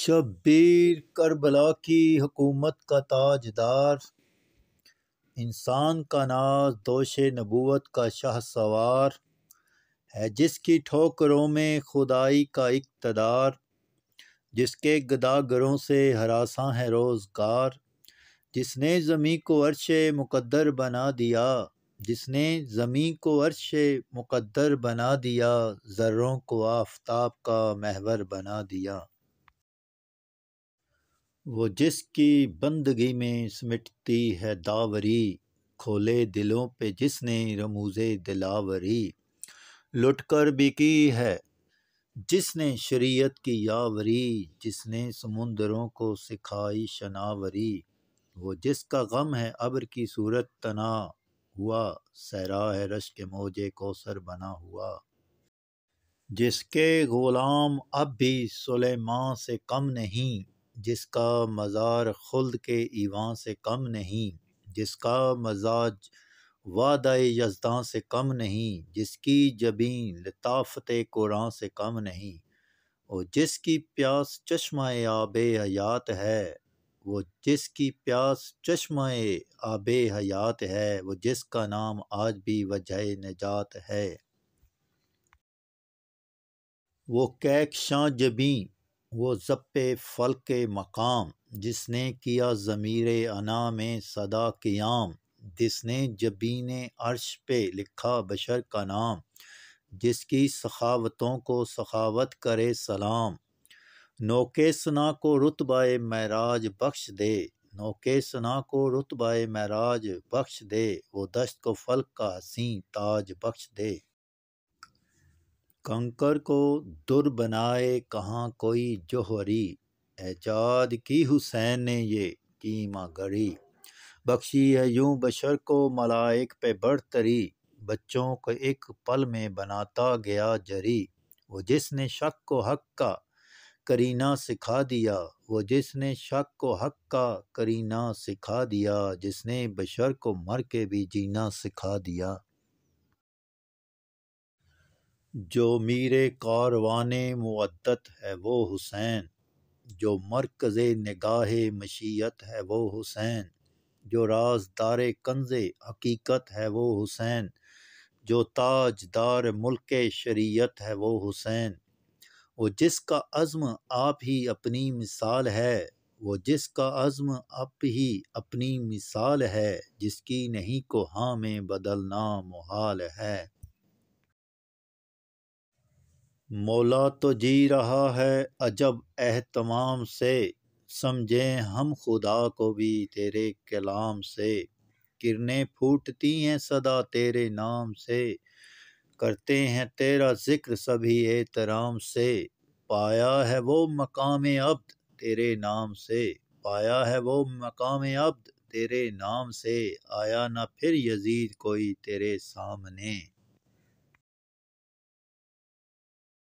Shabbir Karbala की हुकूमत का ताजदार इंसान का नाज दोष नबूत का शाह सवार है जिसकी ठोकरों में खुदाई का इकतदार जिसके गदागरों से हरासा है रोज़गार जिसने ज़मी को अरश मुकद्दर बना दिया जिसने ज़मी को अरश मुकद्दर बना दिया ज़र्रों को आफताब का महवर बना दिया वो जिसकी बंदगी में सिमटती है दावरी खोले दिलों पे जिसने रमूज़ दिलावरी लुट कर भी की है जिसने शरीयत की यावरी जिसने समुंदरों को सिखाई शनावरी वो जिसका गम है अब्र की सूरत तना हुआ सहरा है रश के मोजे कोसर बना हुआ जिसके ग़ुलाम अब भी सुलेमान से कम नहीं जिसका मज़ार खुल्द के ईवान से कम नहीं जिसका मजाज वादा यजदां से कम नहीं जिसकी जबीन लताफ़त कुरान से कम नहीं और जिसकी प्यास चश्मा आब हयात है वो जिसकी प्यास चश्मा आब हयात है वो जिसका नाम आज भी वजह निजात है वो कैक शाह जबी वो फल के मकाम जिसने किया ज़मीर अना में सदा क़याम जिसने जबीन अर्श पे लिखा बशर का नाम जिसकी सखावतों को सखावत करे सलाम नोके सना को रुतबाए महराज बख्श दे नोके सना को रुतबाए महराज बख्श दे वो दस्त को फल का हसी ताज बख्श दे कंकर को दुर बनाए कहाँ कोई जोहरी एजाद की हुसैन ने ये कीमा गढ़ी बख्शी है यूं बशर को मलाइक पे बढ़तरी बच्चों को एक पल में बनाता गया जरी वो जिसने शक को हक का करीना सिखा दिया वो जिसने शक को हक का करीना सिखा दिया जिसने बशर को मर के भी जीना सिखा दिया जो मीर कारवान मुद्दत है वो हुसैन जो मरकज़ नगाह मशीयत है वो हुसैन जो राजदार कंज हकीकत है वो हुसैन जो ताजदार मुल्क शरीयत है वो हुसैन वो जिसका अज़म आप ही अपनी मिसाल है वो जिसका अज़म आप ही अपनी मिसाल है जिसकी नहीं को हाँ में बदलना मुहाल है मौला तो जी रहा है अजब एहतमाम से समझें हम खुदा को भी तेरे कलाम से किरने फूटती हैं सदा तेरे नाम से करते हैं तेरा जिक्र सभी एहतराम से पाया है वो मकाम अब्द तेरे नाम से पाया है वो मकाम अब्द तेरे नाम से आया ना फिर यजीद कोई तेरे सामने